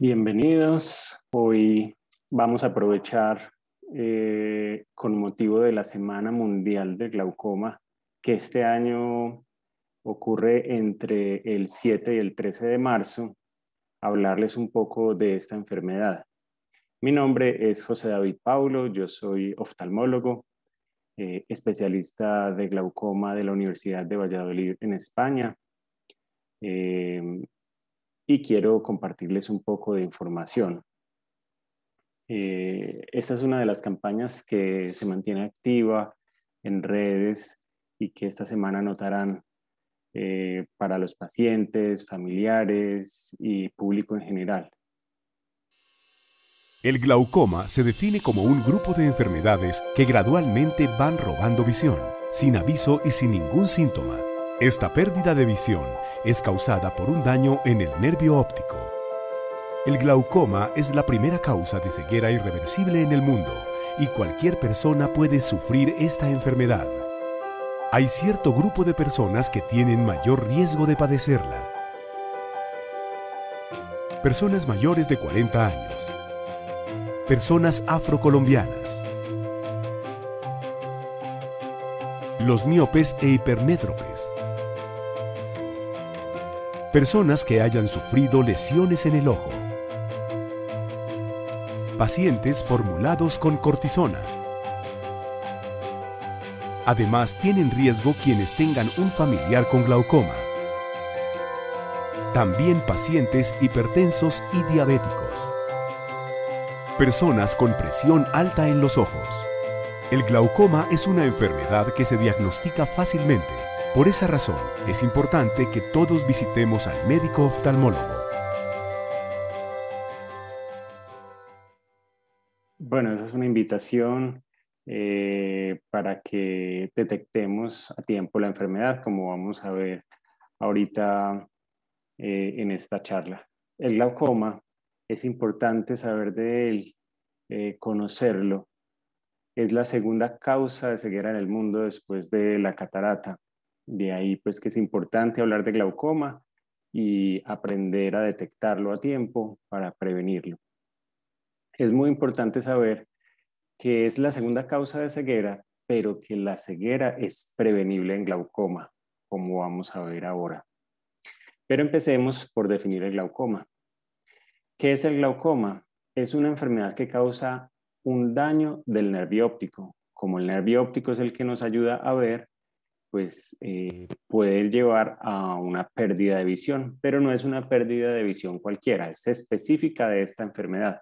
Bienvenidos. Hoy vamos a aprovechar eh, con motivo de la Semana Mundial del Glaucoma, que este año ocurre entre el 7 y el 13 de marzo, hablarles un poco de esta enfermedad. Mi nombre es José David Paulo, yo soy oftalmólogo, eh, especialista de glaucoma de la Universidad de Valladolid en España. Eh, y quiero compartirles un poco de información. Eh, esta es una de las campañas que se mantiene activa en redes y que esta semana notarán eh, para los pacientes, familiares y público en general. El glaucoma se define como un grupo de enfermedades que gradualmente van robando visión, sin aviso y sin ningún síntoma esta pérdida de visión es causada por un daño en el nervio óptico. El glaucoma es la primera causa de ceguera irreversible en el mundo y cualquier persona puede sufrir esta enfermedad. Hay cierto grupo de personas que tienen mayor riesgo de padecerla. Personas mayores de 40 años. Personas afrocolombianas. Los miopes e hipermétropes personas que hayan sufrido lesiones en el ojo, pacientes formulados con cortisona. Además, tienen riesgo quienes tengan un familiar con glaucoma. También pacientes hipertensos y diabéticos. Personas con presión alta en los ojos. El glaucoma es una enfermedad que se diagnostica fácilmente por esa razón, es importante que todos visitemos al médico oftalmólogo. Bueno, esa es una invitación eh, para que detectemos a tiempo la enfermedad, como vamos a ver ahorita eh, en esta charla. El glaucoma es importante saber de él, eh, conocerlo. Es la segunda causa de ceguera en el mundo después de la catarata. De ahí pues que es importante hablar de glaucoma y aprender a detectarlo a tiempo para prevenirlo. Es muy importante saber que es la segunda causa de ceguera, pero que la ceguera es prevenible en glaucoma, como vamos a ver ahora. Pero empecemos por definir el glaucoma. ¿Qué es el glaucoma? Es una enfermedad que causa un daño del nervio óptico. Como el nervio óptico es el que nos ayuda a ver, pues eh, puede llevar a una pérdida de visión, pero no es una pérdida de visión cualquiera, es específica de esta enfermedad.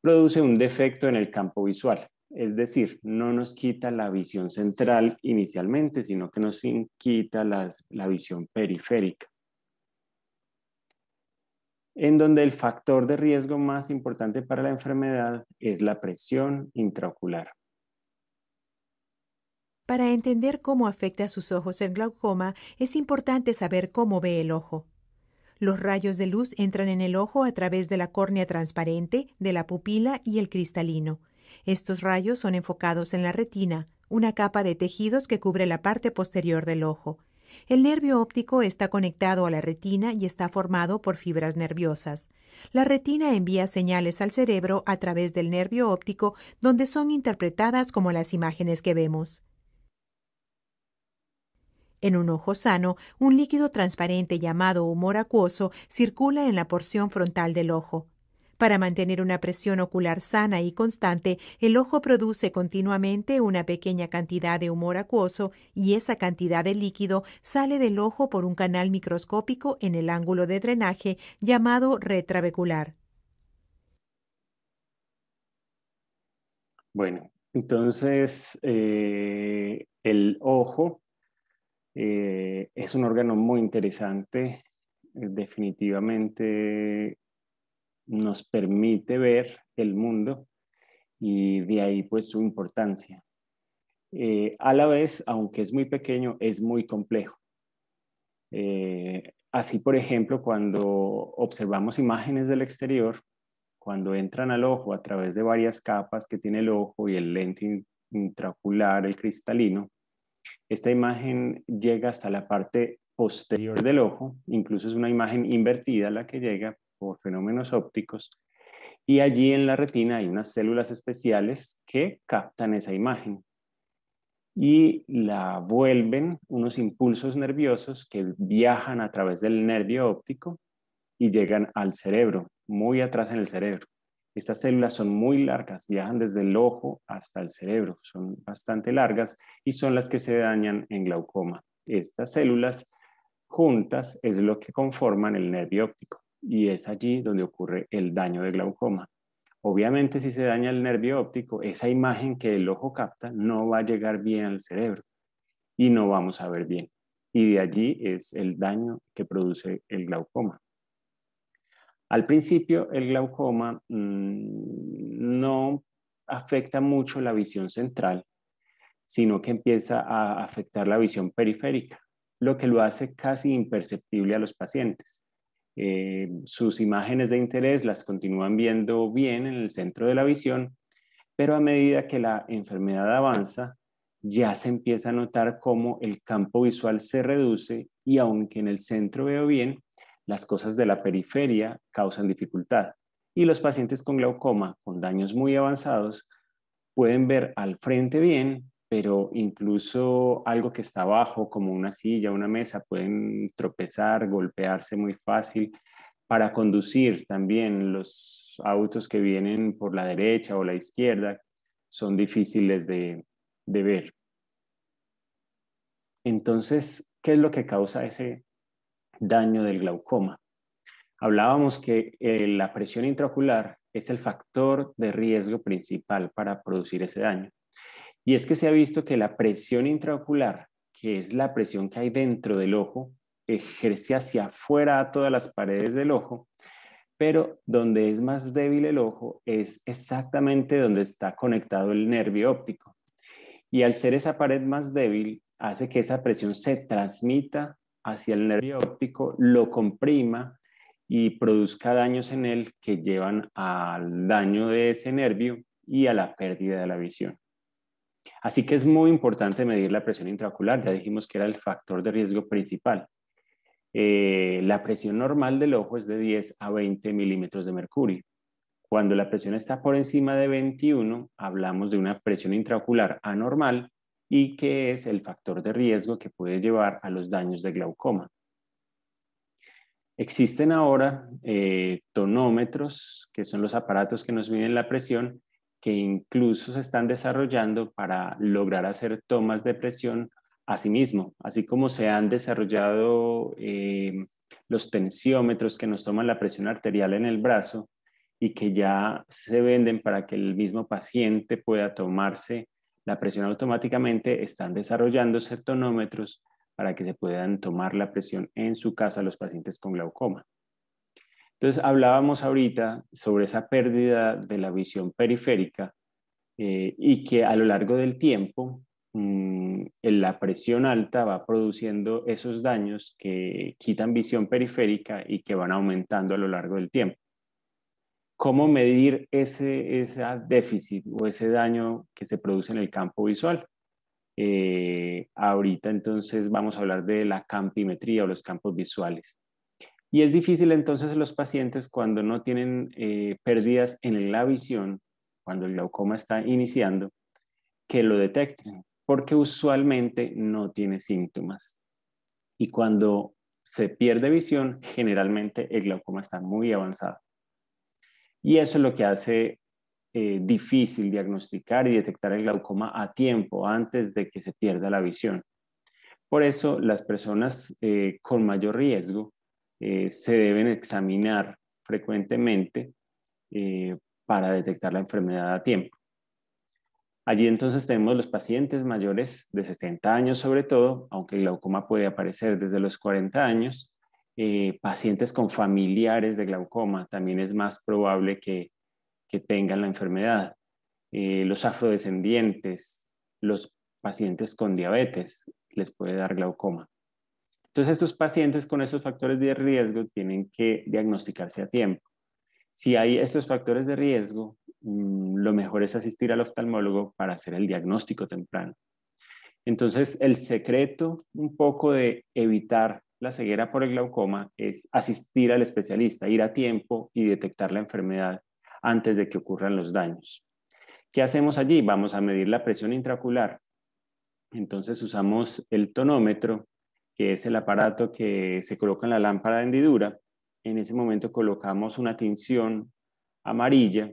Produce un defecto en el campo visual, es decir, no nos quita la visión central inicialmente, sino que nos quita la visión periférica. En donde el factor de riesgo más importante para la enfermedad es la presión intraocular. Para entender cómo afecta a sus ojos el glaucoma, es importante saber cómo ve el ojo. Los rayos de luz entran en el ojo a través de la córnea transparente, de la pupila y el cristalino. Estos rayos son enfocados en la retina, una capa de tejidos que cubre la parte posterior del ojo. El nervio óptico está conectado a la retina y está formado por fibras nerviosas. La retina envía señales al cerebro a través del nervio óptico, donde son interpretadas como las imágenes que vemos. En un ojo sano, un líquido transparente llamado humor acuoso circula en la porción frontal del ojo. Para mantener una presión ocular sana y constante, el ojo produce continuamente una pequeña cantidad de humor acuoso y esa cantidad de líquido sale del ojo por un canal microscópico en el ángulo de drenaje llamado retrabecular. Bueno, entonces eh, el ojo eh, es un órgano muy interesante, eh, definitivamente nos permite ver el mundo y de ahí pues su importancia. Eh, a la vez, aunque es muy pequeño, es muy complejo. así, por ejemplo, cuando observamos imágenes del exterior, cuando entran al ojo a través de varias capas que tiene el ojo y el lente intraocular, el cristalino, esta imagen llega hasta la parte posterior del ojo, incluso es una imagen invertida la que llega por fenómenos ópticos, y allí en la retina hay unas células especiales que captan esa imagen y la vuelven unos impulsos nerviosos que viajan a través del nervio óptico y llegan al cerebro, muy atrás en el cerebro. Estas células son muy largas, viajan desde el ojo hasta el cerebro, son bastante largas y son las que se dañan en glaucoma. Estas células juntas es lo que conforman el nervio óptico y es allí donde ocurre el daño de glaucoma. Obviamente si se daña el nervio óptico, esa imagen que el ojo capta no va a llegar bien al cerebro y no vamos a ver bien. Y de allí es el daño que produce el glaucoma. Al principio, el glaucoma mm, no afecta mucho la visión central, sino que empieza a afectar la visión periférica, lo que lo hace casi imperceptible a los pacientes. Eh, sus imágenes de interés las continúan viendo bien en el centro de la visión, pero a medida que la enfermedad avanza, ya se empieza a notar cómo el campo visual se reduce y aunque en el centro veo bien, las cosas de la periferia causan dificultad y los pacientes con glaucoma con daños muy avanzados pueden ver al frente bien, pero incluso algo que está abajo, como una silla, una mesa, pueden tropezar, golpearse muy fácil. Para conducir también los autos que vienen por la derecha o la izquierda son difíciles de, de ver. Entonces, ¿qué es lo que causa ese daño del glaucoma. Hablábamos que eh, la presión intraocular es el factor de riesgo principal para producir ese daño. Y es que se ha visto que la presión intraocular, que es la presión que hay dentro del ojo, ejerce hacia afuera a todas las paredes del ojo, pero donde es más débil el ojo es exactamente donde está conectado el nervio óptico. Y al ser esa pared más débil, hace que esa presión se transmita hacia el nervio óptico, lo comprima y produzca daños en él que llevan al daño de ese nervio y a la pérdida de la visión. Así que es muy importante medir la presión intraocular, ya dijimos que era el factor de riesgo principal. Eh, la presión normal del ojo es de 10 a 20 milímetros de mercurio. Cuando la presión está por encima de 21, hablamos de una presión intraocular anormal y que es el factor de riesgo que puede llevar a los daños de glaucoma. Existen ahora eh, tonómetros, que son los aparatos que nos miden la presión, que incluso se están desarrollando para lograr hacer tomas de presión a sí mismo, así como se han desarrollado eh, los tensiómetros que nos toman la presión arterial en el brazo y que ya se venden para que el mismo paciente pueda tomarse la presión automáticamente, están desarrollando septonómetros para que se puedan tomar la presión en su casa los pacientes con glaucoma. Entonces hablábamos ahorita sobre esa pérdida de la visión periférica eh, y que a lo largo del tiempo mm, la presión alta va produciendo esos daños que quitan visión periférica y que van aumentando a lo largo del tiempo cómo medir ese, déficit o ese daño que se produce en el campo visual. Eh, ahorita entonces vamos a hablar de la campimetría o los campos visuales. Y es difícil entonces los pacientes cuando no tienen eh, pérdidas en la visión, cuando el glaucoma está iniciando, que lo detecten, porque usualmente no tiene síntomas. Y cuando se pierde visión, generalmente el glaucoma está muy avanzado. Y eso es lo que hace eh, difícil diagnosticar y detectar el glaucoma a tiempo, antes de que se pierda la visión. Por eso las personas eh, con mayor riesgo eh, se deben examinar frecuentemente para detectar la enfermedad a tiempo. Allí entonces tenemos los pacientes mayores de 60 años sobre todo, aunque el glaucoma puede aparecer desde los 40 años, eh, pacientes con familiares de glaucoma también es más probable que, que tengan la enfermedad. Eh, los afrodescendientes, los pacientes con diabetes les puede dar glaucoma. Entonces, estos pacientes con esos factores de riesgo tienen que diagnosticarse a tiempo. Si hay estos factores de riesgo, mm, lo mejor es asistir al oftalmólogo para hacer el diagnóstico temprano. Entonces, el secreto un poco de evitar la ceguera por el glaucoma es asistir al especialista, ir a tiempo y detectar la enfermedad antes de que ocurran los daños. ¿Qué hacemos allí? Vamos a medir la presión intraocular. Entonces usamos el tonómetro, que es el aparato que se coloca en la lámpara de hendidura. En ese momento colocamos una tinción amarilla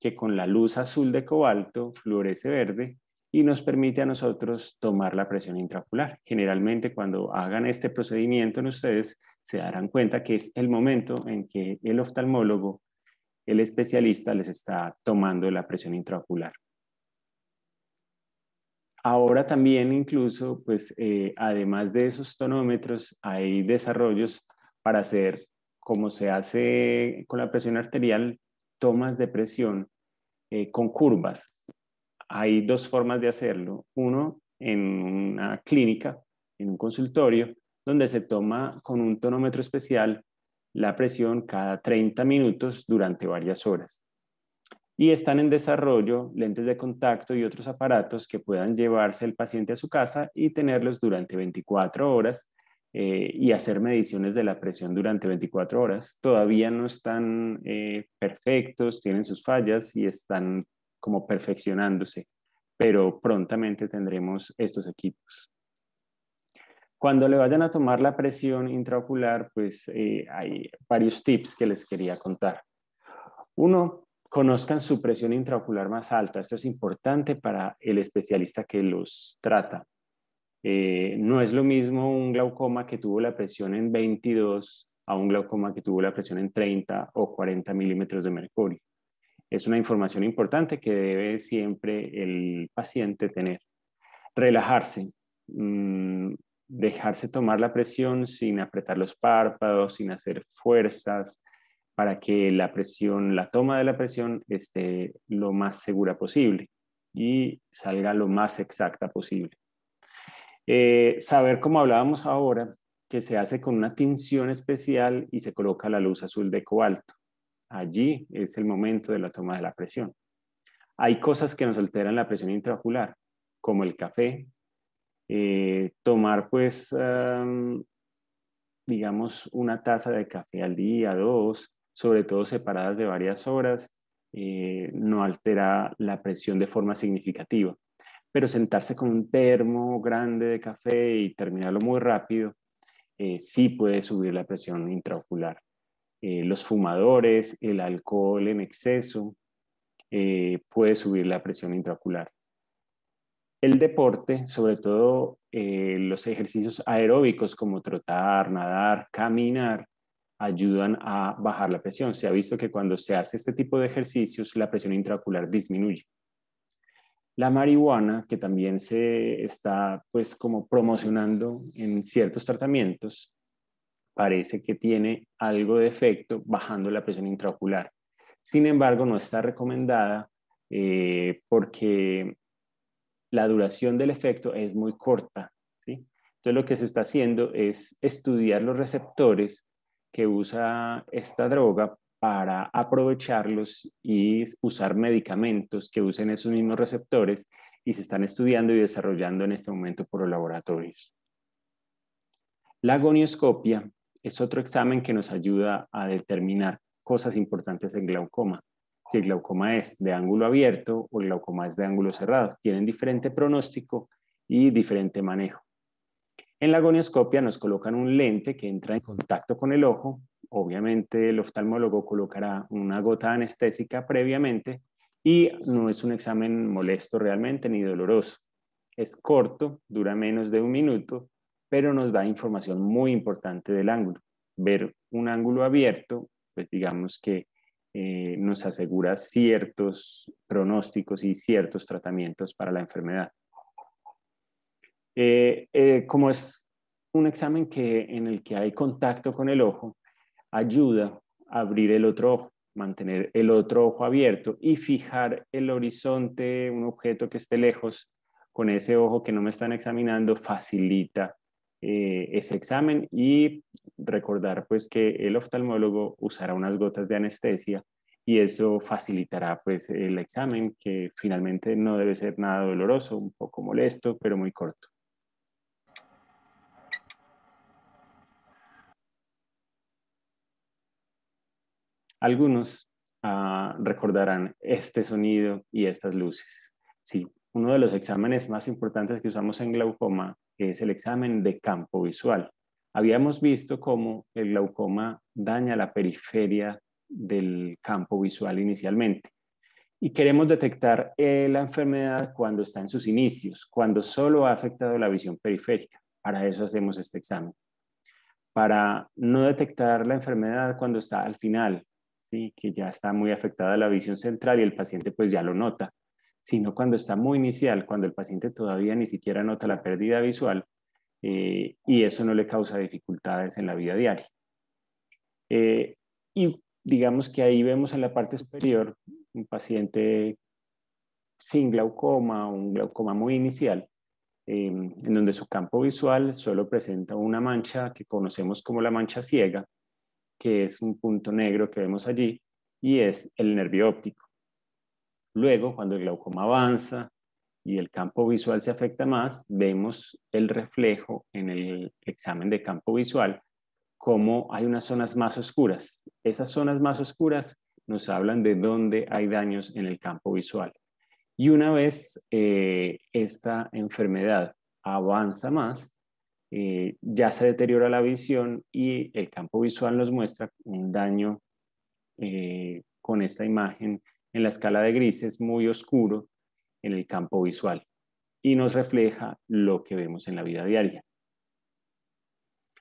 que con la luz azul de cobalto florece verde y nos permite a nosotros tomar la presión intraocular. Generalmente cuando hagan este procedimiento en ustedes se darán cuenta que es el momento en que el oftalmólogo, el especialista les está tomando la presión intraocular. Ahora también incluso, pues eh, además de esos tonómetros, hay desarrollos para hacer, como se hace con la presión arterial, tomas de presión eh, con curvas hay dos formas de hacerlo. Uno, en una clínica, en un consultorio, donde se toma con un tonómetro especial la presión cada 30 minutos durante varias horas. Y están en desarrollo lentes de contacto y otros aparatos que puedan llevarse el paciente a su casa y tenerlos durante 24 horas eh, y hacer mediciones de la presión durante 24 horas. Todavía no están eh, perfectos, tienen sus fallas y están como perfeccionándose, pero prontamente tendremos estos equipos. Cuando le vayan a tomar la presión intraocular, pues eh, hay varios tips que les quería contar. Uno, conozcan su presión intraocular más alta. Esto es importante para el especialista que los trata. Eh, no es lo mismo un glaucoma que tuvo la presión en 22 a un glaucoma que tuvo la presión en 30 o 40 milímetros de mercurio es una información importante que debe siempre el paciente tener. Relajarse, mm, dejarse tomar la presión sin apretar los párpados, sin hacer fuerzas, para que la presión, la toma de la presión esté lo más segura posible y salga lo más exacta posible. Eh, saber, como hablábamos ahora, que se hace con una tinción especial y se coloca la luz azul de cobalto allí es el momento de la toma de la presión. Hay cosas que nos alteran la presión intraocular, como el café, eh, tomar pues, digamos, una taza de café al día, dos, sobre todo separadas de varias horas, eh, no altera la presión de forma significativa. Pero sentarse con un termo grande de café y terminarlo muy rápido, eh, sí puede subir la presión intraocular. Eh, los fumadores, el alcohol en exceso, eh, puede subir la presión intraocular. El deporte, sobre todo eh, los ejercicios aeróbicos como trotar, nadar, caminar, ayudan a bajar la presión. Se ha visto que cuando se hace este tipo de ejercicios, la presión intraocular disminuye. La marihuana, que también se está pues como promocionando en ciertos tratamientos, parece que tiene algo de efecto bajando la presión intraocular. Sin embargo, no está recomendada eh, porque la duración del efecto es muy corta. ¿sí? Entonces, lo que se está haciendo es estudiar los receptores que usa esta droga para aprovecharlos y usar medicamentos que usen esos mismos receptores y se están estudiando y desarrollando en este momento por los laboratorios. La agonioscopia es otro examen que nos ayuda a determinar cosas importantes en glaucoma. Si el glaucoma es de ángulo abierto o el glaucoma es de ángulo cerrado, tienen diferente pronóstico y diferente manejo. En la gonioscopia nos colocan un lente que entra en contacto con el ojo. Obviamente el oftalmólogo colocará una gota anestésica previamente y no es un examen molesto realmente ni doloroso. Es corto, dura menos de un minuto pero nos da información muy importante del ángulo. Ver un ángulo abierto, pues digamos que eh, nos asegura ciertos pronósticos y ciertos tratamientos para la enfermedad. Eh, eh, como es un examen que, en el que hay contacto con el ojo, ayuda a abrir el otro ojo, mantener el otro ojo abierto y fijar el horizonte, un objeto que esté lejos, con ese ojo que no me están examinando, facilita eh, ese examen y recordar pues que el oftalmólogo usará unas gotas de anestesia y eso facilitará pues el examen que finalmente no debe ser nada doloroso, un poco molesto, pero muy corto. Algunos ah, recordarán este sonido y estas luces. Sí, uno de los exámenes más importantes que usamos en glaucoma es el examen de campo visual. Habíamos visto cómo el glaucoma daña la periferia del campo visual inicialmente. Y queremos detectar eh, la enfermedad cuando está en sus inicios, cuando solo ha afectado la visión periférica. Para eso hacemos este examen. Para no detectar la enfermedad cuando está al final, ¿sí? que ya está muy afectada la visión central y el paciente pues ya lo nota sino cuando está muy inicial, cuando el paciente todavía ni siquiera nota la pérdida visual eh, y eso no le causa dificultades en la vida diaria. Eh, y digamos que ahí vemos en la parte superior un paciente sin glaucoma, un glaucoma muy inicial, em, en donde su campo visual solo presenta una mancha que conocemos como la mancha ciega, que es un punto negro que vemos allí, y es el nervio óptico. Luego, cuando el glaucoma avanza y el campo visual se afecta más, vemos el reflejo en el examen de campo visual, como hay unas zonas más oscuras. Esas zonas más oscuras nos hablan de dónde hay daños en el campo visual. Y una vez eh, esta enfermedad avanza más, eh, ya se deteriora la visión y el campo visual nos muestra un daño eh, con esta imagen en la escala de grises muy oscuro en el campo visual y nos refleja lo que vemos en la vida diaria.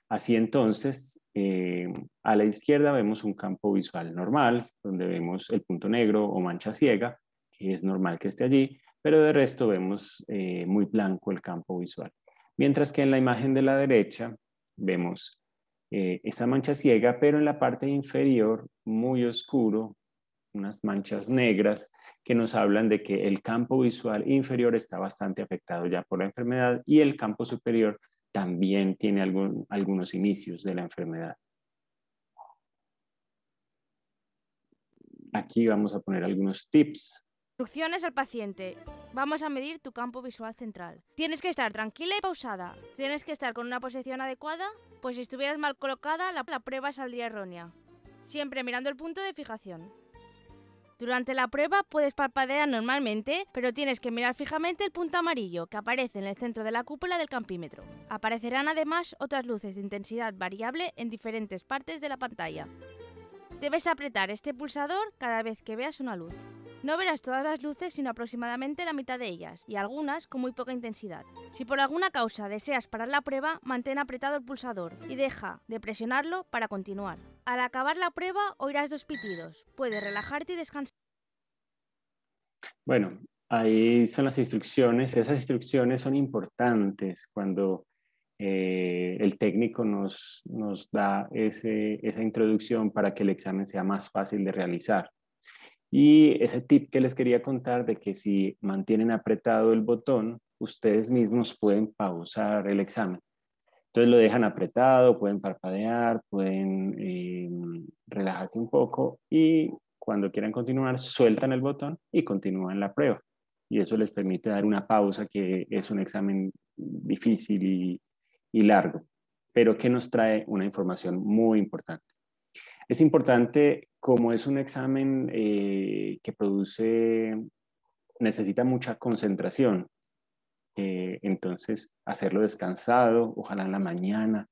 Así entonces, eh, a la izquierda vemos un campo visual normal, donde vemos el punto negro o mancha ciega, que es normal que esté allí, pero de resto vemos eh, muy blanco el campo visual. Mientras que en la imagen de la derecha vemos eh, esa mancha ciega, pero en la parte inferior muy oscuro unas manchas negras que nos hablan de que el campo visual inferior está bastante afectado ya por la enfermedad y el campo superior también tiene algunos inicios de la enfermedad. Aquí vamos a poner algunos tips. Instrucciones al paciente. Vamos a medir tu campo visual central. Tienes que estar tranquila y pausada. Tienes que estar con una posición adecuada, pues si estuvieras mal colocada, la, la prueba saldría errónea. Siempre mirando el punto de fijación. Durante la prueba puedes parpadear normalmente, pero tienes que mirar fijamente el punto amarillo que aparece en el centro de la cúpula del campímetro. Aparecerán además otras luces de intensidad variable en diferentes partes de la pantalla. Debes apretar este pulsador cada vez que veas una luz. No verás todas las luces sino aproximadamente la mitad de ellas, y algunas con muy poca intensidad. Si por alguna causa deseas parar la prueba, mantén apretado el pulsador y deja de presionarlo para continuar. Al acabar la prueba oirás dos pitidos. Puedes relajarte y descansar. Bueno, ahí son las instrucciones. Esas instrucciones son importantes cuando eh, el técnico nos, da esa introducción para que el examen sea más fácil de realizar. Y ese tip que les quería contar de que si mantienen apretado el botón, ustedes mismos pueden pausar el examen. Entonces lo dejan apretado, pueden parpadear, pueden eh, relajarse un poco y cuando quieran continuar, sueltan el botón y continúan la prueba. Y eso les permite dar una pausa que es un examen difícil y largo, pero que nos trae una información muy importante. Es importante, como es un examen eh, que produce, necesita mucha concentración, eh, entonces hacerlo descansado, ojalá en la mañana,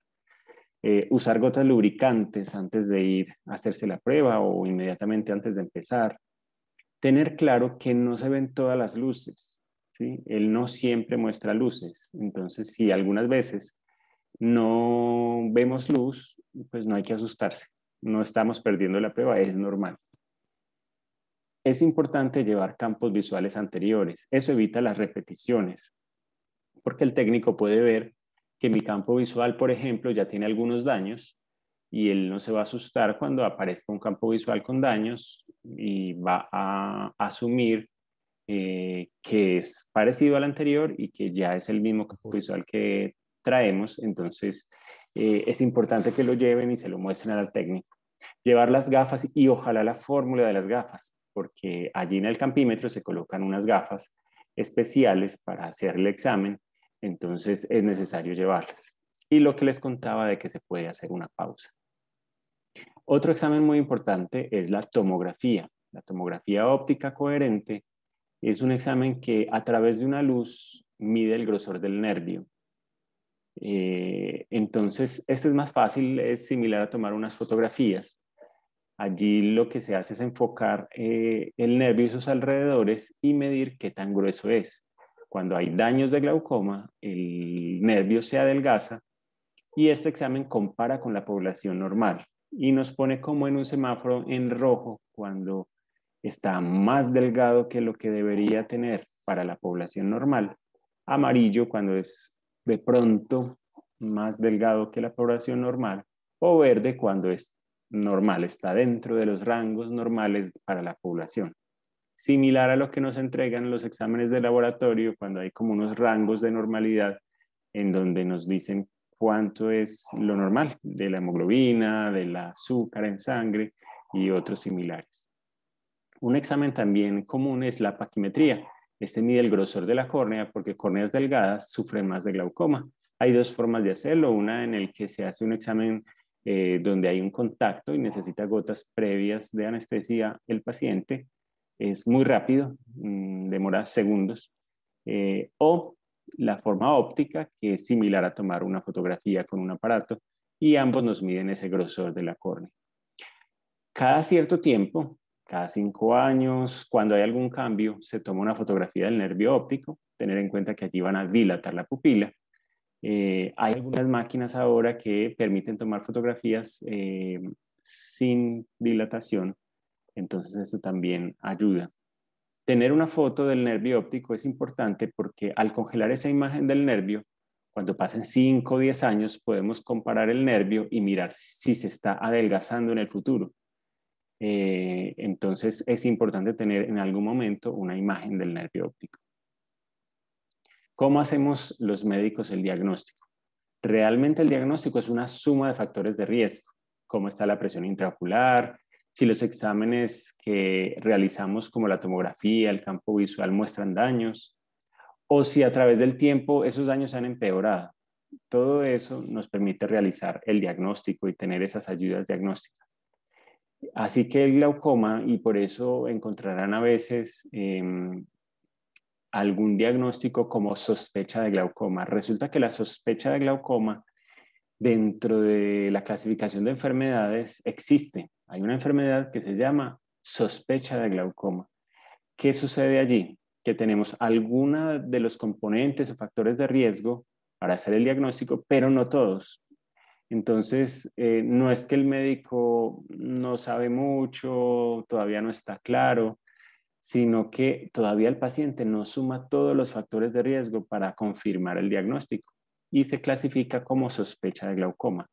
eh, usar gotas lubricantes antes de ir a hacerse la prueba o inmediatamente antes de empezar, tener claro que no se ven todas las luces, ¿sí? él no siempre muestra luces, entonces si algunas veces no vemos luz, pues no hay que asustarse. No estamos perdiendo la prueba, es normal. Es importante llevar campos visuales anteriores. Eso evita las repeticiones, porque el técnico puede ver que mi campo visual, por ejemplo, ya tiene algunos daños y él no se va a asustar cuando aparezca un campo visual con daños y va a asumir eh, que es parecido al anterior y que ya es el mismo campo visual que traemos. Entonces, eh, es importante que lo lleven y se lo muestren al técnico. Llevar las gafas y ojalá la fórmula de las gafas, porque allí en el campímetro se colocan unas gafas especiales para hacer el examen, entonces es necesario llevarlas. Y lo que les contaba de que se puede hacer una pausa. Otro examen muy importante es la tomografía. La tomografía óptica coherente es un examen que a través de una luz mide el grosor del nervio eh, entonces, este es más fácil, es similar a tomar unas fotografías. Allí lo que se hace es enfocar eh, el nervio y sus alrededores y medir qué tan grueso es. Cuando hay daños de glaucoma, el nervio se adelgaza y este examen compara con la población normal y nos pone como en un semáforo en rojo cuando está más delgado que lo que debería tener para la población normal, amarillo cuando es de pronto más delgado que la población normal, o verde cuando es normal, está dentro de los rangos normales para la población. Similar a lo que nos entregan los exámenes de laboratorio cuando hay como unos rangos de normalidad en donde nos dicen cuánto es lo normal de la hemoglobina, del azúcar en sangre y otros similares. Un examen también común es la paquimetría, este mide el grosor de la córnea porque córneas delgadas sufren más de glaucoma. Hay dos formas de hacerlo, una en el que se hace un examen eh, donde hay un contacto y necesita gotas previas de anestesia el paciente. Es muy rápido, mm, demora segundos. Eh, o la forma óptica, que es similar a tomar una fotografía con un aparato, y ambos nos miden ese grosor de la córnea. Cada cierto tiempo cada cinco años, cuando hay algún cambio, se toma una fotografía del nervio óptico, tener en cuenta que allí van a dilatar la pupila. Eh, hay algunas máquinas ahora que permiten tomar fotografías eh, sin dilatación, entonces eso también ayuda. Tener una foto del nervio óptico es importante porque al congelar esa imagen del nervio, cuando pasen cinco o diez años podemos comparar el nervio y mirar si se está adelgazando en el futuro eh, entonces es importante tener en algún momento una imagen del nervio óptico. ¿Cómo hacemos los médicos el diagnóstico? Realmente el diagnóstico es una suma de factores de riesgo, cómo está la presión intraocular, si los exámenes que realizamos como la tomografía, el campo visual muestran daños, o si a través del tiempo esos daños han empeorado. Todo eso nos permite realizar el diagnóstico y tener esas ayudas diagnósticas. Así que el glaucoma, y por eso encontrarán a veces em, algún diagnóstico como sospecha de glaucoma. Resulta que la sospecha de glaucoma dentro de la clasificación de enfermedades existe. Hay una enfermedad que se llama sospecha de glaucoma. ¿Qué sucede allí? Que tenemos alguna de los componentes o factores de riesgo para hacer el diagnóstico, pero no todos. Entonces, eh, no es que el médico no sabe mucho, todavía no está claro, sino que todavía el paciente no suma todos los factores de riesgo para confirmar el diagnóstico y se clasifica como sospecha de glaucoma.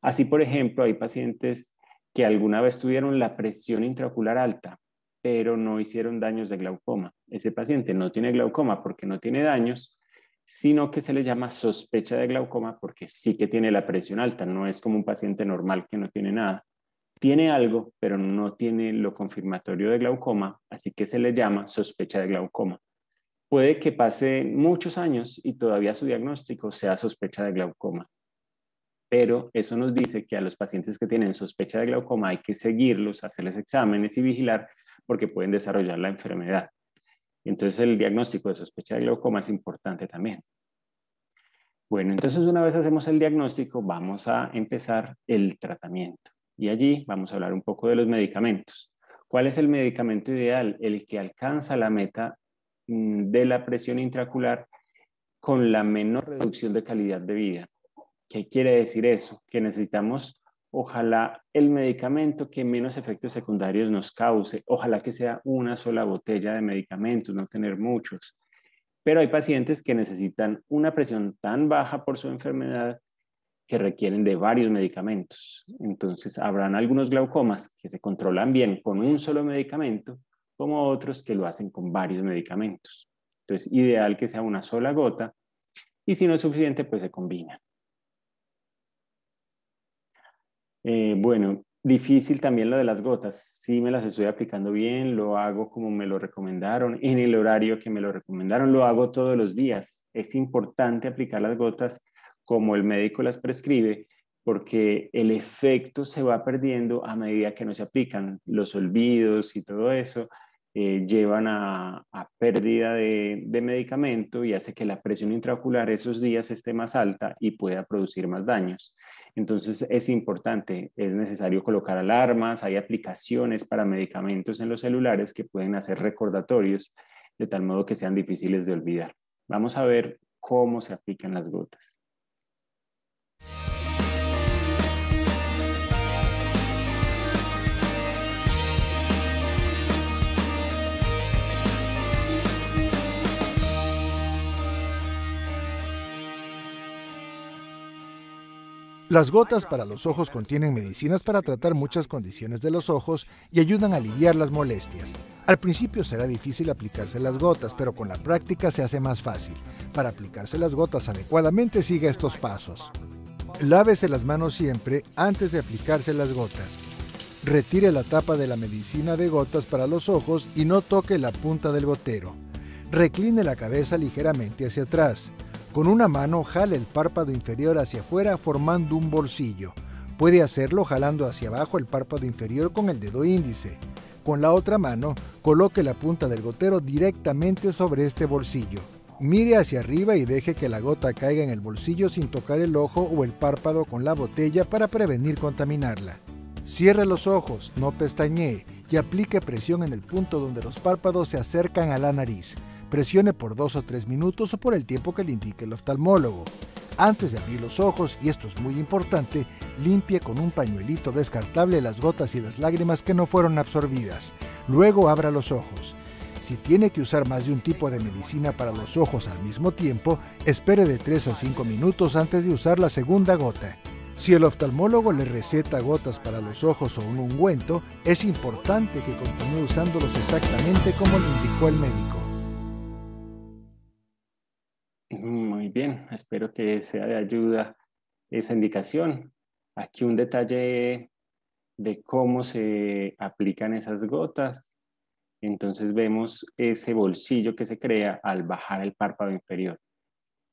Así, por ejemplo, hay pacientes que alguna vez tuvieron la presión intraocular alta, pero no hicieron daños de glaucoma. Ese paciente no tiene glaucoma porque no tiene daños, sino que se le llama sospecha de glaucoma porque sí que tiene la presión alta, no es como un paciente normal que no tiene nada. Tiene algo, pero no tiene lo confirmatorio de glaucoma, así que se le llama sospecha de glaucoma. Puede que pase muchos años y todavía su diagnóstico sea sospecha de glaucoma, pero eso nos dice que a los pacientes que tienen sospecha de glaucoma hay que seguirlos, hacerles exámenes y vigilar porque pueden desarrollar la enfermedad. Entonces el diagnóstico de sospecha de glaucoma es importante también. Bueno, entonces una vez hacemos el diagnóstico, vamos a empezar el tratamiento. Y allí vamos a hablar un poco de los medicamentos. ¿Cuál es el medicamento ideal? El que alcanza la meta mm, de la presión intracular con la menor reducción de calidad de vida. ¿Qué quiere decir eso? Que necesitamos Ojalá el medicamento que menos efectos secundarios nos cause, ojalá que sea una sola botella de medicamentos, no tener muchos. Pero hay pacientes que necesitan una presión tan baja por su enfermedad que requieren de varios medicamentos. Entonces, habrán algunos glaucomas que se controlan bien con un solo medicamento, como otros que lo hacen con varios medicamentos. Entonces, ideal que sea una sola gota y si no es suficiente, pues se combina. Eh, bueno, difícil también lo de las gotas. Sí me las estoy aplicando bien, lo hago como me lo recomendaron, en el horario que me lo recomendaron, lo hago todos los días. Es importante aplicar las gotas como el médico las prescribe, porque el efecto se va perdiendo a medida que no se aplican. Los olvidos y todo eso eh, llevan a, pérdida de, de, medicamento y hace que la presión intraocular esos días esté más alta y pueda producir más daños. Entonces es importante, es necesario colocar alarmas, hay aplicaciones para medicamentos en los celulares que pueden hacer recordatorios de tal modo que sean difíciles de olvidar. Vamos a ver cómo se aplican las gotas. Las gotas para los ojos contienen medicinas para tratar muchas condiciones de los ojos y ayudan a aliviar las molestias. Al principio será difícil aplicarse las gotas, pero con la práctica se hace más fácil. Para aplicarse las gotas adecuadamente siga estos pasos. Lávese las manos siempre antes de aplicarse las gotas. Retire la tapa de la medicina de gotas para los ojos y no toque la punta del gotero. Recline la cabeza ligeramente hacia atrás. Con una mano jale el párpado inferior hacia afuera formando un bolsillo. Puede hacerlo jalando hacia abajo el párpado inferior con el dedo índice. Con la otra mano, coloque la punta del gotero directamente sobre este bolsillo. Mire hacia arriba y deje que la gota caiga en el bolsillo sin tocar el ojo o el párpado con la botella para prevenir contaminarla. Cierre los ojos, no pestañee y aplique presión en el punto donde los párpados se acercan a la nariz. Presione por dos o tres minutos o por el tiempo que le indique el oftalmólogo. Antes de abrir los ojos, y esto es muy importante, limpie con un pañuelito descartable las gotas y las lágrimas que no fueron absorbidas. Luego abra los ojos. Si tiene que usar más de un tipo de medicina para los ojos al mismo tiempo, espere de 3 a 5 minutos antes de usar la segunda gota. Si el oftalmólogo le receta gotas para los ojos o un ungüento, es importante que continúe usándolos exactamente como le indicó el médico. bien, espero que sea de ayuda esa indicación. Aquí un detalle de cómo se aplican esas gotas. Entonces vemos ese bolsillo que se crea al bajar el párpado inferior.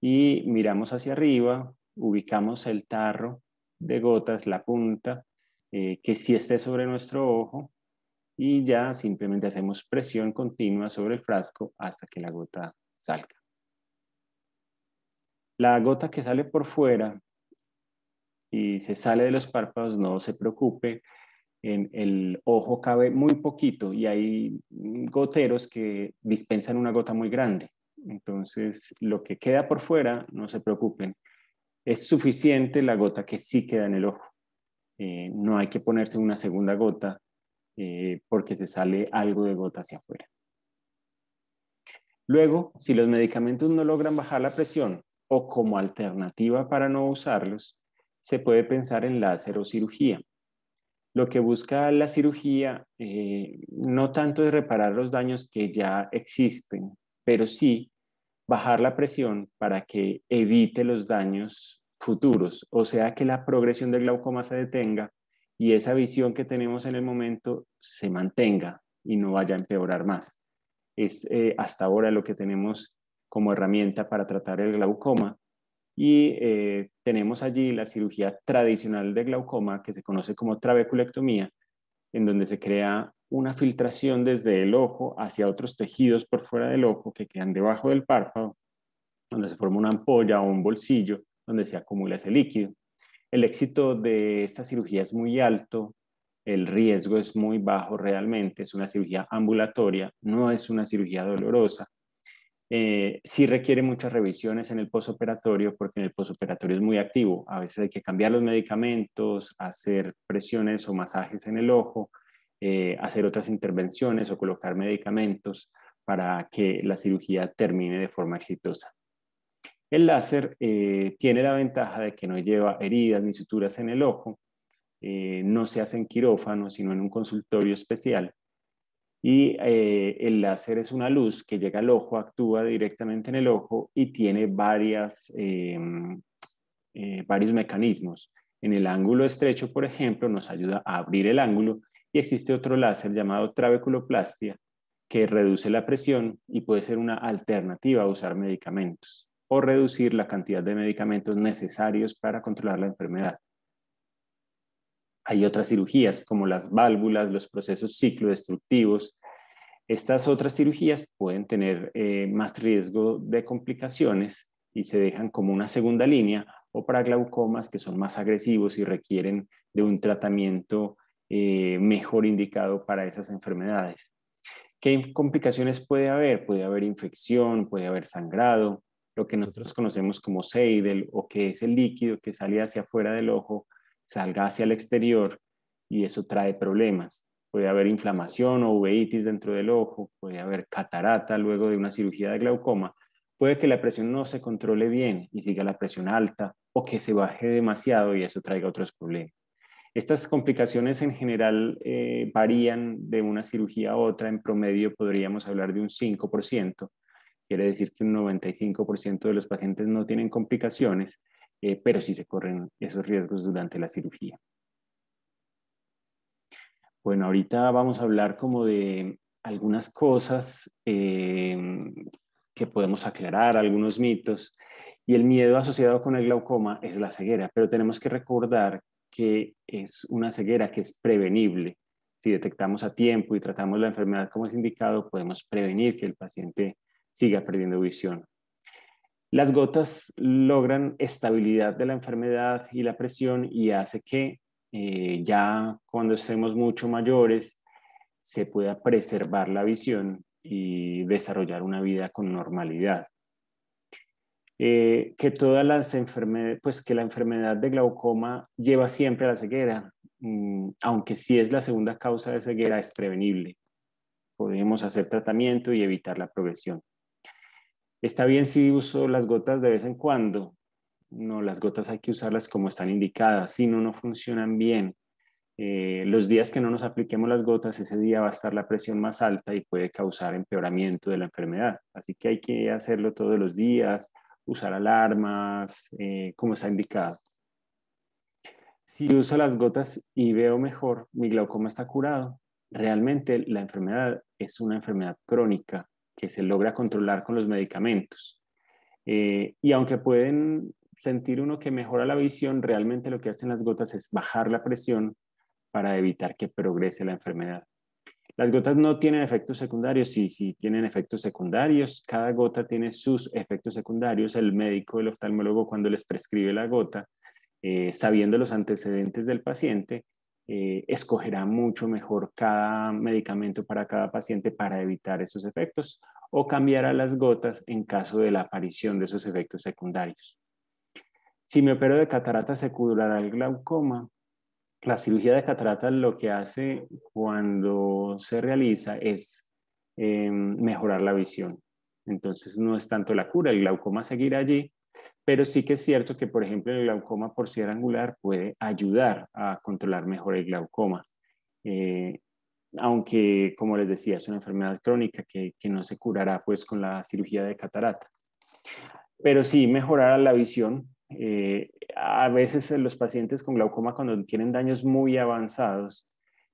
Y miramos hacia arriba, ubicamos el tarro de gotas, la punta, eh, que sí esté sobre nuestro ojo y ya simplemente hacemos presión continua sobre el frasco hasta que la gota salga. La gota que sale por fuera y se sale de los párpados, no se preocupe, en el ojo cabe muy poquito y hay goteros que dispensan una gota muy grande. Entonces, lo que queda por fuera, no se preocupen, es suficiente la gota que sí queda en el ojo. Eh, no hay que ponerse una segunda gota eh, porque se sale algo de gota hacia afuera. Luego, si los medicamentos no logran bajar la presión o como alternativa para no usarlos, se puede pensar en láser o cirugía. Lo que busca la cirugía eh, no tanto es reparar los daños que ya existen, pero sí bajar la presión para que evite los daños futuros, o sea que la progresión del glaucoma se detenga y esa visión que tenemos en el momento se mantenga y no vaya a empeorar más. Es eh, hasta ahora lo que tenemos como herramienta para tratar el glaucoma. Y eh, tenemos allí la cirugía tradicional de glaucoma, que se conoce como trabeculectomía, en donde se crea una filtración desde el ojo hacia otros tejidos por fuera del ojo que quedan debajo del párpado, donde se forma una ampolla o un bolsillo donde se acumula ese líquido. El éxito de esta cirugía es muy alto, el riesgo es muy bajo realmente, es una cirugía ambulatoria, no es una cirugía dolorosa si eh, sí requiere muchas revisiones en el posoperatorio porque en el posoperatorio es muy activo. A veces hay que cambiar los medicamentos, hacer presiones o masajes en el ojo, eh, hacer otras intervenciones o colocar medicamentos para que la cirugía termine de forma exitosa. El láser eh, tiene la ventaja de que no lleva heridas ni suturas en el ojo, no se hace en quirófano, sino en un consultorio especial y eh, el láser es una luz que llega al ojo, actúa directamente en el ojo y tiene varias, em, eh, varios mecanismos. En el ángulo estrecho, por ejemplo, nos ayuda a abrir el ángulo y existe otro láser llamado trabeculoplastia que reduce la presión y puede ser una alternativa a usar medicamentos o reducir la cantidad de medicamentos necesarios para controlar la enfermedad. Hay otras cirugías como las válvulas, los procesos ciclodestructivos. Estas otras cirugías pueden tener eh, más riesgo de complicaciones y se dejan como una segunda línea o para glaucomas que son más agresivos y requieren de un tratamiento eh, mejor indicado para esas enfermedades. ¿Qué complicaciones puede haber? Puede haber infección, puede haber sangrado, lo que nosotros conocemos como seidel o que es el líquido que sale hacia afuera del ojo salga hacia el exterior y eso trae problemas. Puede haber inflamación o uveitis dentro del ojo, puede haber catarata luego de una cirugía de glaucoma, puede que la presión no se controle bien y siga la presión alta o que se baje demasiado y eso traiga otros problemas. Estas complicaciones en general eh, varían de una cirugía a otra, en promedio podríamos hablar de un 5%, quiere decir que un 95% de los pacientes no tienen complicaciones, eh, pero sí se corren esos riesgos durante la cirugía. Bueno, ahorita vamos a hablar como de algunas cosas eh, que podemos aclarar, algunos mitos. Y el miedo asociado con el glaucoma es la ceguera, pero tenemos que recordar que es una ceguera que es prevenible. Si detectamos a tiempo y tratamos la enfermedad como es indicado, podemos prevenir que el paciente siga perdiendo visión. Las gotas logran estabilidad de la enfermedad y la presión y hace que eh, ya cuando estemos mucho mayores se pueda preservar la visión y desarrollar una vida con normalidad. Eh, que todas las enfermedades, pues que la enfermedad de glaucoma lleva siempre a la ceguera, mm, aunque si es la segunda causa de ceguera es prevenible. Podemos hacer tratamiento y evitar la progresión. Está bien si uso las gotas de vez en cuando. No, las gotas hay que usarlas como están indicadas, si no, no funcionan bien. Eh, los días que no nos apliquemos las gotas, ese día va a estar la presión más alta y puede causar empeoramiento de la enfermedad. Así que hay que hacerlo todos los días, usar alarmas, eh, como está indicado. Si uso las gotas y veo mejor, mi glaucoma está curado. Realmente la enfermedad es una enfermedad crónica que se logra controlar con los medicamentos. Eh, y aunque pueden sentir uno que mejora la visión, realmente lo que hacen las gotas es bajar la presión para evitar que progrese la enfermedad. Las gotas no tienen efectos secundarios, sí, sí tienen efectos secundarios. Cada gota tiene sus efectos secundarios. El médico, el oftalmólogo, cuando les prescribe la gota, eh, sabiendo los antecedentes del paciente, eh, escogerá mucho mejor cada medicamento para cada paciente para evitar esos efectos o cambiará las gotas en caso de la aparición de esos efectos secundarios. Si me opero de catarata, se curará el glaucoma. La cirugía de catarata lo que hace cuando se realiza es em, mejorar la visión. Entonces no es tanto la cura, el glaucoma seguirá allí, pero sí que es cierto que, por ejemplo, el glaucoma por ser angular puede ayudar a controlar mejor el glaucoma. Eh, aunque, como les decía, es una enfermedad crónica que, no se curará pues con la cirugía de catarata. Pero sí mejorar la visión. Eh, a veces los pacientes con glaucoma cuando tienen daños muy avanzados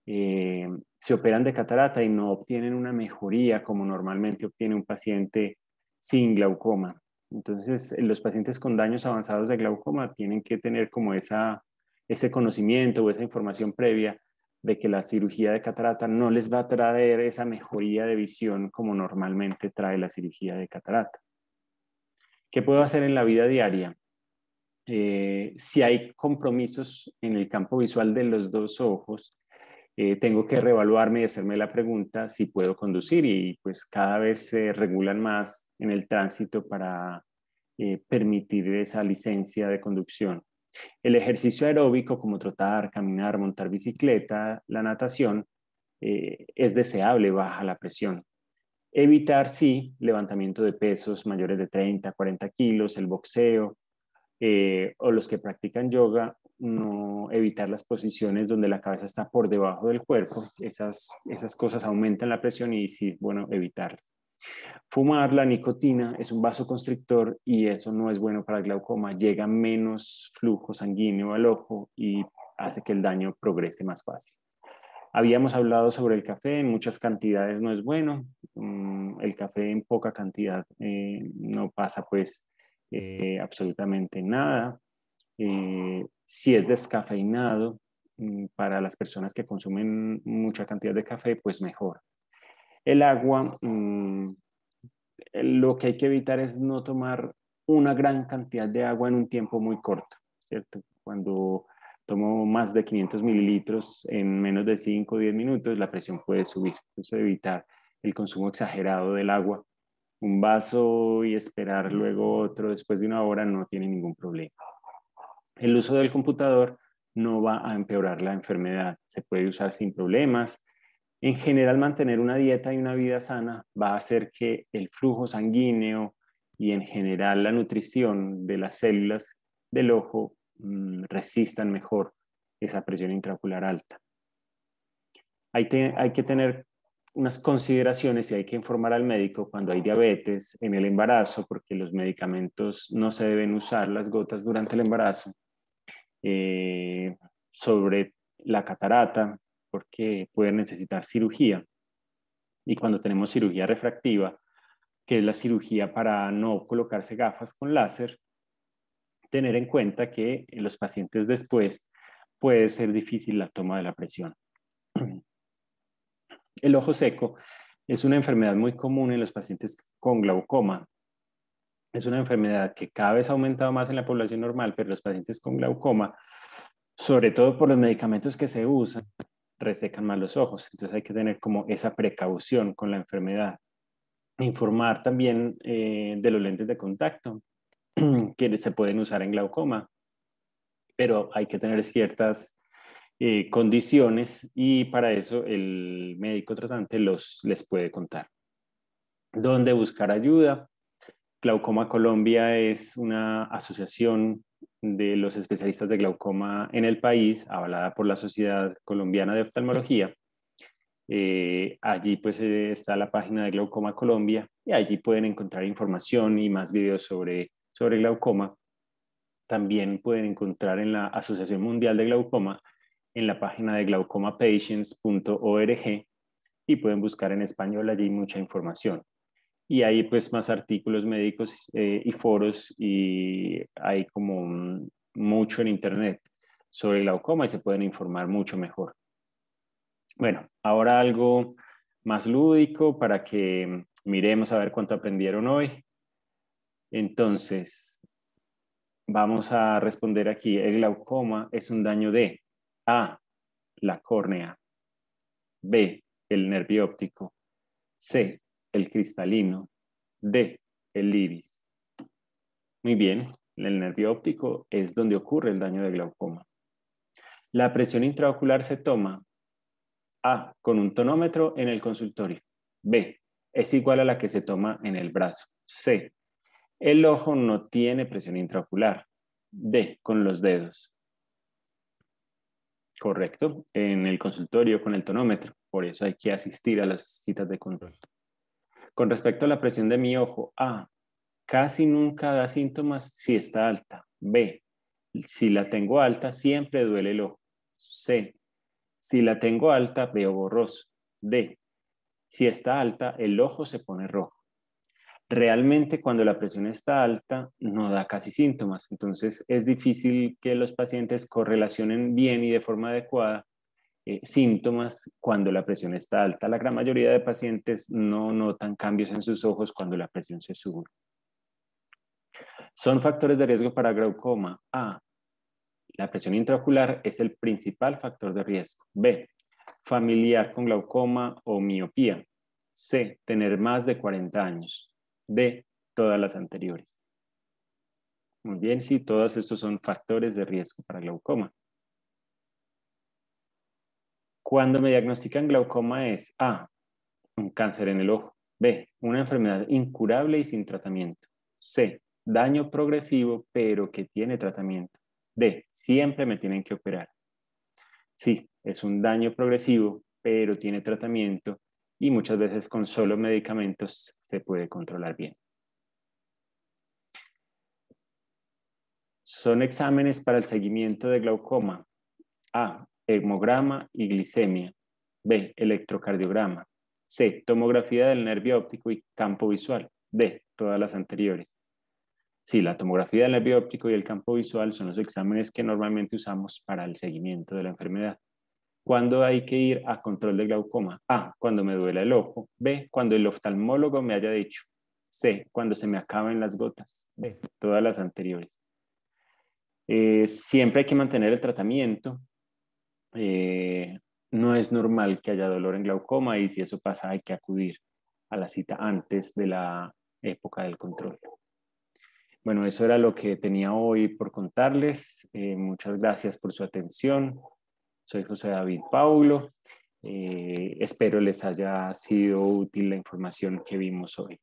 eh, se operan de catarata y no obtienen una mejoría como normalmente obtiene un paciente sin glaucoma. Entonces, eh, los pacientes con daños avanzados de glaucoma tienen que tener como esa, ese conocimiento o esa información previa de que la cirugía de catarata no les va a traer esa mejoría de visión como normalmente trae la cirugía de catarata. ¿Qué puedo hacer en la vida diaria? Eh, si hay compromisos en el campo visual de los dos ojos, eh, tengo que reevaluarme y hacerme la pregunta si puedo conducir y pues cada vez se regulan más en el tránsito para eh, permitir esa licencia de conducción. El ejercicio aeróbico como trotar, caminar, montar bicicleta, la natación, eh, es deseable, baja la presión. Evitar, sí, levantamiento de pesos mayores de 30, 40 kilos, el boxeo, o los que practican yoga no evitar las posiciones donde la cabeza está por debajo del cuerpo. Esas, esas cosas aumentan la presión y sí es bueno evitarlas. Fumar la nicotina es un vasoconstrictor y eso no es bueno para el glaucoma. Llega menos flujo sanguíneo al ojo y hace que el daño progrese más fácil. Habíamos hablado sobre el café, en muchas cantidades no es bueno. Mm, el café en poca cantidad eh, no pasa pues eh, absolutamente nada. Eh, si es descafeinado, mm, para las personas que consumen mucha cantidad de café, pues mejor. El agua, mm, lo que hay que evitar es no tomar una gran cantidad de agua en un tiempo muy corto, ¿cierto? Cuando tomo más de 500 mililitros en menos de 5 o 10 minutos, la presión puede subir. Entonces, evitar el consumo exagerado del agua. Un vaso y esperar luego otro después de una hora no tiene ningún problema el uso del computador no va a empeorar la enfermedad, se puede usar sin problemas. En general, mantener una dieta y una vida sana va a hacer que el flujo sanguíneo y en general la nutrición de las células del ojo mm, resistan mejor esa presión intraocular alta. hay que tener unas consideraciones y hay que informar al médico cuando hay diabetes en el embarazo, porque los medicamentos no se deben usar las gotas durante el embarazo eh, sobre la catarata, porque puede necesitar cirugía. Y cuando tenemos cirugía refractiva, que es la cirugía para no colocarse gafas con láser, tener en cuenta que en los pacientes después puede ser difícil la toma de la presión. El ojo seco es una enfermedad muy común en los pacientes con glaucoma es una enfermedad que cada vez ha aumentado más en la población normal, pero los pacientes con glaucoma, sobre todo por los medicamentos que se usan, resecan más los ojos. Entonces hay que tener como esa precaución con la enfermedad. Informar también eh, de los lentes de contacto que se pueden usar en glaucoma, pero hay que tener ciertas eh, condiciones y para eso el médico tratante los, les puede contar. ¿Dónde buscar ayuda? Glaucoma Colombia es una asociación de los especialistas de glaucoma en el país, avalada por la Sociedad Colombiana de Oftalmología. Eh, allí pues eh, está la página de Glaucoma Colombia y allí pueden encontrar información y más videos sobre, sobre glaucoma. También pueden encontrar en la Asociación Mundial de Glaucoma, en la página de glaucomapatients.org y pueden buscar en español allí mucha información y hay pues más artículos médicos eh, y foros y hay como mucho en internet sobre el glaucoma y se pueden informar mucho mejor. Bueno, ahora algo más lúdico para que miremos a ver cuánto aprendieron hoy. Entonces, vamos a responder aquí. El glaucoma es un daño de A, la córnea, B, el nervio óptico, C, el cristalino, D, el iris. Muy bien, el nervio óptico es donde ocurre el daño de glaucoma. La presión intraocular se toma A, con un tonómetro en el consultorio. B, es igual a la que se toma en el brazo. C, el ojo no tiene presión intraocular. D, con los dedos. Correcto, en el consultorio con el tonómetro. Por eso hay que asistir a las citas de control. Con respecto a la presión de mi ojo, A, casi nunca da síntomas si está alta. B, si la tengo alta, siempre duele el ojo. C, si la tengo alta, veo borroso. D, si está alta, el ojo se pone rojo. Realmente cuando la presión está alta no da casi síntomas, entonces es difícil que los pacientes correlacionen bien y de forma adecuada eh, síntomas cuando la presión está alta. La gran mayoría de pacientes no notan cambios en sus ojos cuando la presión se sube. Son factores de riesgo para glaucoma. A. La presión intraocular es el principal factor de riesgo. B. Familiar con glaucoma o miopía. C. Tener más de 40 años. D. Todas las anteriores. Muy bien, sí, todos estos son factores de riesgo para glaucoma. Cuando me diagnostican glaucoma es A, ah, un cáncer en el ojo, B, una enfermedad incurable y sin tratamiento, C, daño progresivo pero que tiene tratamiento, D, siempre me tienen que operar. Sí, es un daño progresivo pero tiene tratamiento y muchas veces con solo medicamentos se puede controlar bien. Son exámenes para el seguimiento de glaucoma. A hemograma y glicemia. B. Electrocardiograma. C. Tomografía del nervio óptico y campo visual. D. Todas las anteriores. Sí, la tomografía del nervio óptico y el campo visual son los exámenes que normalmente usamos para el seguimiento de la enfermedad. ¿Cuándo hay que ir a control de glaucoma? A. Cuando me duela el ojo. B. Cuando el oftalmólogo me haya dicho. C. Cuando se me acaben las gotas. D. Todas las anteriores. Eh, siempre hay que mantener el tratamiento eh, no es normal que haya dolor en glaucoma y si eso pasa hay que acudir a la cita antes de la época del control. Bueno, eso era lo que tenía hoy por contarles. Eh, muchas gracias por su atención. Soy José David Paulo. Eh, espero les haya sido útil la información que vimos hoy.